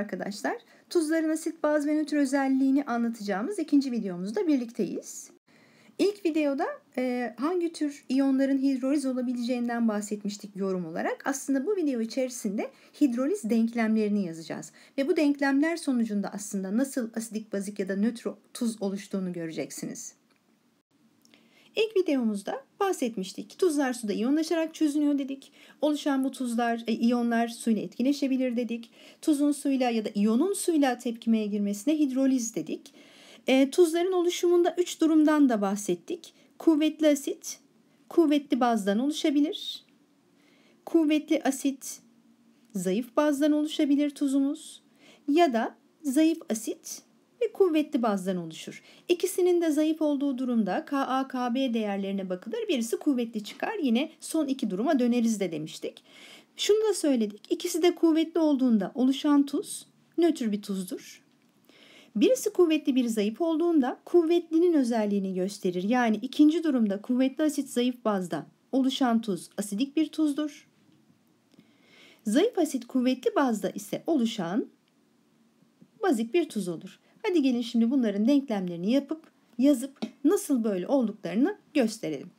Arkadaşlar tuzların asit baz ve nötr özelliğini anlatacağımız ikinci videomuzda birlikteyiz. İlk videoda e, hangi tür iyonların hidroliz olabileceğinden bahsetmiştik yorum olarak. Aslında bu video içerisinde hidroliz denklemlerini yazacağız. Ve bu denklemler sonucunda aslında nasıl asidik, bazik ya da nötr tuz oluştuğunu göreceksiniz. İlk videomuzda bahsetmiştik. Tuzlar suda iyonlaşarak çözünüyor dedik. Oluşan bu tuzlar, e, iyonlar suyla etkileşebilir dedik. Tuzun suyla ya da iyonun suyla tepkimeye girmesine hidroliz dedik. E, tuzların oluşumunda üç durumdan da bahsettik. Kuvvetli asit, kuvvetli bazdan oluşabilir. Kuvvetli asit, zayıf bazdan oluşabilir tuzumuz. Ya da zayıf asit, ve kuvvetli bazdan oluşur. İkisinin de zayıf olduğu durumda KAKB değerlerine bakılır. Birisi kuvvetli çıkar. Yine son iki duruma döneriz de demiştik. Şunu da söyledik. İkisi de kuvvetli olduğunda oluşan tuz nötr bir tuzdur. Birisi kuvvetli bir zayıf olduğunda kuvvetlinin özelliğini gösterir. Yani ikinci durumda kuvvetli asit zayıf bazda oluşan tuz asidik bir tuzdur. Zayıf asit kuvvetli bazda ise oluşan bazik bir tuz olur. Hadi gelin şimdi bunların denklemlerini yapıp yazıp nasıl böyle olduklarını gösterelim.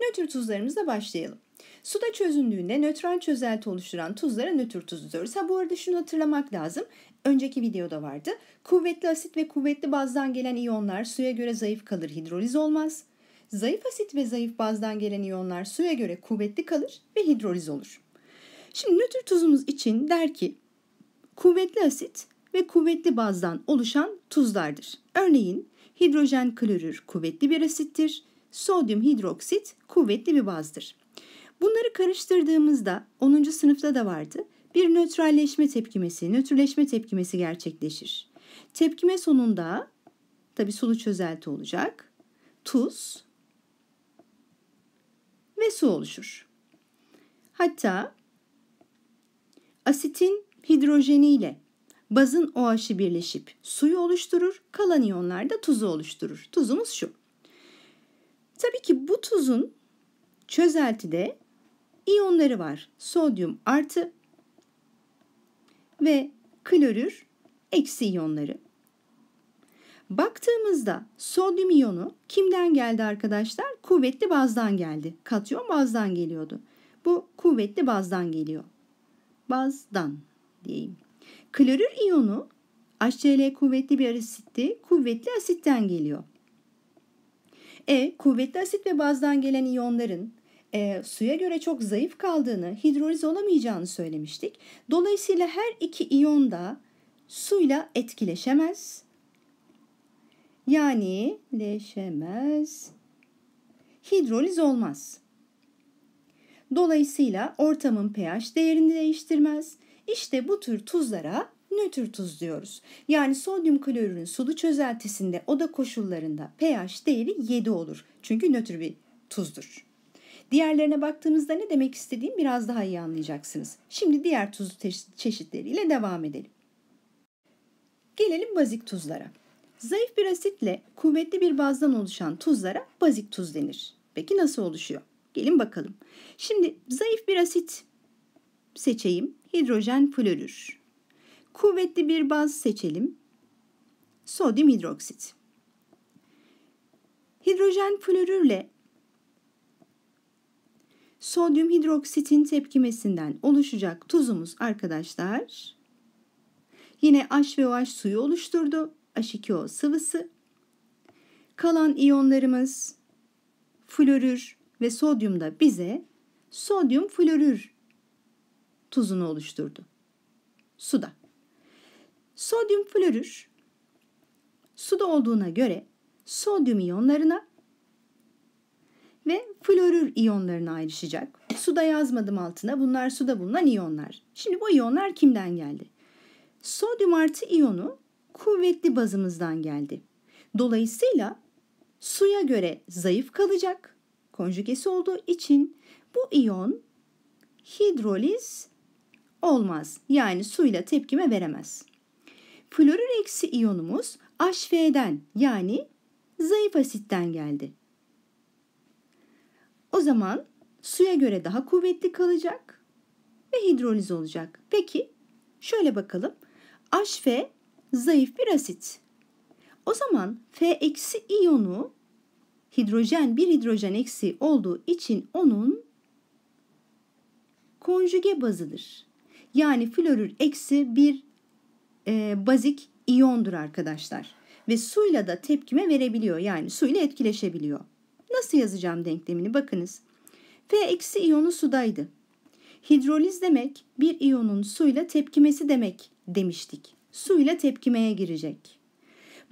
Nötr tuzlarımızla başlayalım. Suda çözündüğünde nötral çözelti oluşturan tuzlara nötr tuz diyoruz. Ha bu arada şunu hatırlamak lazım. Önceki videoda vardı. Kuvvetli asit ve kuvvetli bazdan gelen iyonlar suya göre zayıf kalır, hidroliz olmaz. Zayıf asit ve zayıf bazdan gelen iyonlar suya göre kuvvetli kalır ve hidroliz olur. Şimdi nötr tuzumuz için der ki kuvvetli asit ve kuvvetli bazdan oluşan tuzlardır. Örneğin hidrojen klorür kuvvetli bir asittir, sodyum hidroksit kuvvetli bir bazdır. Bunları karıştırdığımızda 10. sınıfta da vardı. Bir nötralleşme tepkimesi, nötrleşme tepkimesi gerçekleşir. Tepkime sonunda tabi sulu çözelti olacak. Tuz ve su oluşur. Hatta asitin hidrojeniyle Bazın OH'ı birleşip suyu oluşturur, kalan iyonlar da tuzu oluşturur. Tuzumuz şu. Tabii ki bu tuzun çözeltide iyonları var. Sodyum artı ve klorür eksi iyonları. Baktığımızda sodyum iyonu kimden geldi arkadaşlar? Kuvvetli bazdan geldi. Katyon bazdan geliyordu. Bu kuvvetli bazdan geliyor. Bazdan diyeyim. Klorür iyonu HCl kuvvetli bir asitti, kuvvetli asitten geliyor. E, kuvvetli asit ve bazdan gelen iyonların e, suya göre çok zayıf kaldığını, hidrolize olamayacağını söylemiştik. Dolayısıyla her iki iyon da suyla etkileşemez. Yani leşemez. hidrolize olmaz. Dolayısıyla ortamın pH değerini değiştirmez. İşte bu tür tuzlara nötr tuz diyoruz. Yani sodyum klorürün sulu çözeltisinde oda koşullarında pH değeri 7 olur. Çünkü nötr bir tuzdur. Diğerlerine baktığımızda ne demek istediğim biraz daha iyi anlayacaksınız. Şimdi diğer tuz çeşitleriyle devam edelim. Gelelim bazik tuzlara. Zayıf bir asitle kuvvetli bir bazdan oluşan tuzlara bazik tuz denir. Peki nasıl oluşuyor? Gelin bakalım. Şimdi zayıf bir asit seçeyim. Hidrojen florür. Kuvvetli bir baz seçelim. Sodyum hidroksit. Hidrojen florürle sodyum hidroksitin tepkimesinden oluşacak tuzumuz arkadaşlar yine h ve oh suyu oluşturdu. H2O sıvısı. Kalan iyonlarımız florür ve sodyum da bize sodyum florür tuzunu oluşturdu. Suda. Sodyum florür suda olduğuna göre sodyum iyonlarına ve florür iyonlarına ayrışacak. Suda yazmadım altına. Bunlar suda bulunan iyonlar. Şimdi bu iyonlar kimden geldi? Sodyum artı iyonu kuvvetli bazımızdan geldi. Dolayısıyla suya göre zayıf kalacak konjugesi olduğu için bu iyon hidroliz olmaz. Yani suyla tepkime veremez. Florür eksi iyonumuz HV'den yani zayıf asitten geldi. O zaman suya göre daha kuvvetli kalacak ve hidroliz olacak. Peki şöyle bakalım. HF zayıf bir asit. O zaman F eksi iyonu hidrojen bir hidrojen eksi olduğu için onun konjüge bazıdır. Yani florür eksi bir e, bazik iyondur arkadaşlar. Ve suyla da tepkime verebiliyor yani suyla etkileşebiliyor. Nasıl yazacağım denklemini bakınız. F eksi iyonu sudaydı. Hidroliz demek bir iyonun suyla tepkimesi demek demiştik. Suyla tepkimeye girecek.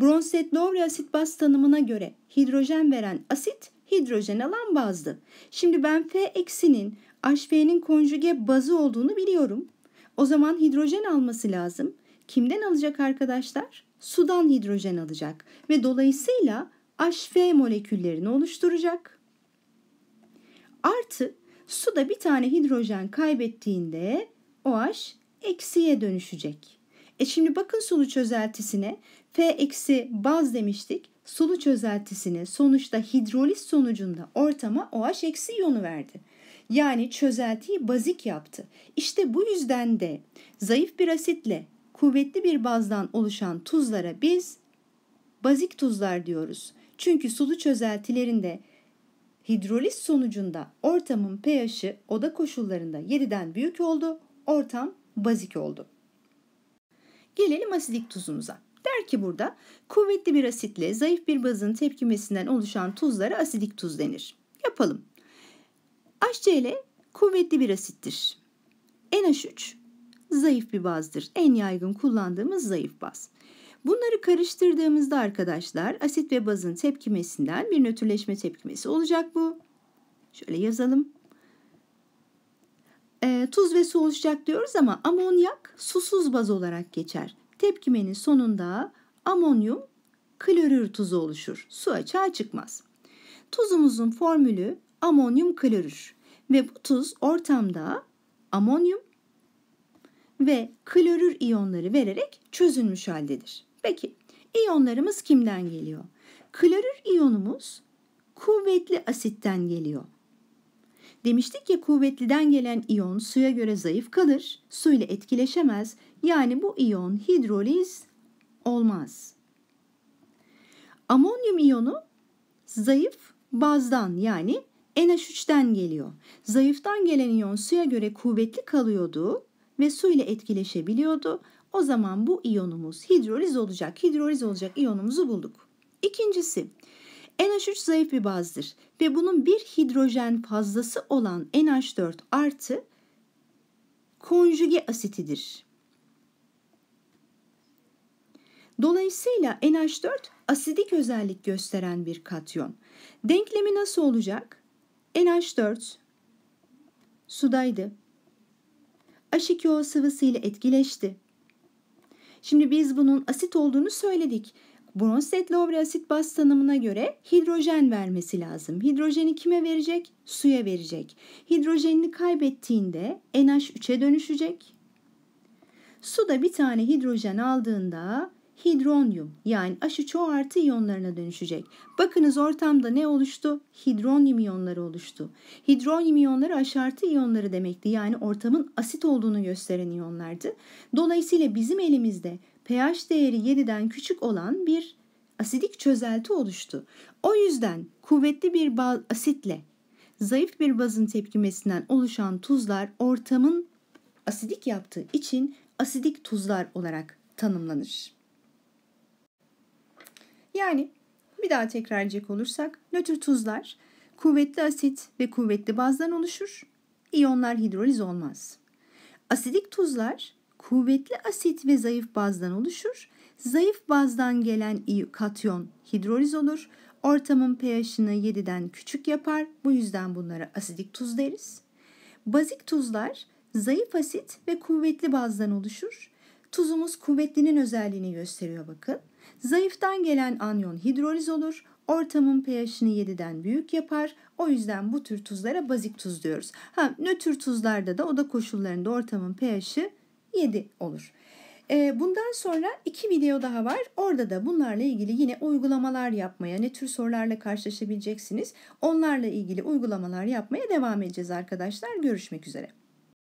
bronsted Lowry asit baz tanımına göre hidrojen veren asit hidrojen alan bazdı. Şimdi ben F eksinin HF'nin konjüge bazı olduğunu biliyorum. O zaman hidrojen alması lazım. Kimden alacak arkadaşlar? Sudan hidrojen alacak ve dolayısıyla HF moleküllerini oluşturacak. Artı suda bir tane hidrojen kaybettiğinde OH eksiye dönüşecek. E şimdi bakın sulu çözeltisine F eksi baz demiştik. Sulu çözeltisine sonuçta hidroliz sonucunda ortama OH eksi iyonu verdi yani çözeltiyi bazik yaptı. İşte bu yüzden de zayıf bir asitle kuvvetli bir bazdan oluşan tuzlara biz bazik tuzlar diyoruz. Çünkü sulu çözeltilerinde hidroliz sonucunda ortamın pH'i oda koşullarında 7'den büyük oldu, ortam bazik oldu. Gelelim asidik tuzumuza. Der ki burada kuvvetli bir asitle zayıf bir bazın tepkimesinden oluşan tuzlara asidik tuz denir. Yapalım. HCl kuvvetli bir asittir. NH3 zayıf bir bazdır. En yaygın kullandığımız zayıf baz. Bunları karıştırdığımızda arkadaşlar asit ve bazın tepkimesinden bir nötrleşme tepkimesi olacak bu. Şöyle yazalım. E, tuz ve su oluşacak diyoruz ama amonyak susuz baz olarak geçer. Tepkimenin sonunda amonyum klorür tuzu oluşur. Su açığa çıkmaz. Tuzumuzun formülü amonyum klorür. Ve bu tuz ortamda amonyum ve klorür iyonları vererek çözünmüş haldedir. Peki iyonlarımız kimden geliyor? Klorür iyonumuz kuvvetli asitten geliyor. Demiştik ya kuvvetliden gelen iyon suya göre zayıf kalır, su ile etkileşemez. Yani bu iyon hidroliz olmaz. Amonyum iyonu zayıf bazdan yani nh 3den geliyor. Zayıftan gelen iyon suya göre kuvvetli kalıyordu ve su ile etkileşebiliyordu. O zaman bu iyonumuz hidroliz olacak. Hidroliz olacak iyonumuzu bulduk. İkincisi NH3 zayıf bir bazdır ve bunun bir hidrojen fazlası olan NH4 artı konjüge asitidir. Dolayısıyla NH4 asidik özellik gösteren bir katyon. Denklemi nasıl olacak? NH4 sudaydı. H2O sıvısı ile etkileşti. Şimdi biz bunun asit olduğunu söyledik. Bronsted Lowry asit baz tanımına göre hidrojen vermesi lazım. Hidrojeni kime verecek? Suya verecek. Hidrojenini kaybettiğinde NH3'e dönüşecek. Su da bir tane hidrojen aldığında hidronyum yani h 3 artı iyonlarına dönüşecek. Bakınız ortamda ne oluştu? Hidronyum iyonları oluştu. Hidronyum iyonları H artı iyonları demekti. Yani ortamın asit olduğunu gösteren iyonlardı. Dolayısıyla bizim elimizde pH değeri 7'den küçük olan bir asidik çözelti oluştu. O yüzden kuvvetli bir asitle zayıf bir bazın tepkimesinden oluşan tuzlar ortamın asidik yaptığı için asidik tuzlar olarak tanımlanır. Yani bir daha tekrarlayacak olursak nötr tuzlar kuvvetli asit ve kuvvetli bazdan oluşur. İyonlar hidroliz olmaz. Asidik tuzlar kuvvetli asit ve zayıf bazdan oluşur. Zayıf bazdan gelen katyon hidroliz olur. Ortamın pH'ini 7'den küçük yapar. Bu yüzden bunlara asidik tuz deriz. Bazik tuzlar zayıf asit ve kuvvetli bazdan oluşur. Tuzumuz kuvvetlinin özelliğini gösteriyor bakın. Zayıftan gelen anyon hidroliz olur. Ortamın pH'ini 7'den büyük yapar. O yüzden bu tür tuzlara bazik tuz diyoruz. Ha, nötr tuzlarda da oda koşullarında ortamın pH'i 7 olur. Ee, bundan sonra iki video daha var. Orada da bunlarla ilgili yine uygulamalar yapmaya, ne tür sorularla karşılaşabileceksiniz. Onlarla ilgili uygulamalar yapmaya devam edeceğiz arkadaşlar. Görüşmek üzere.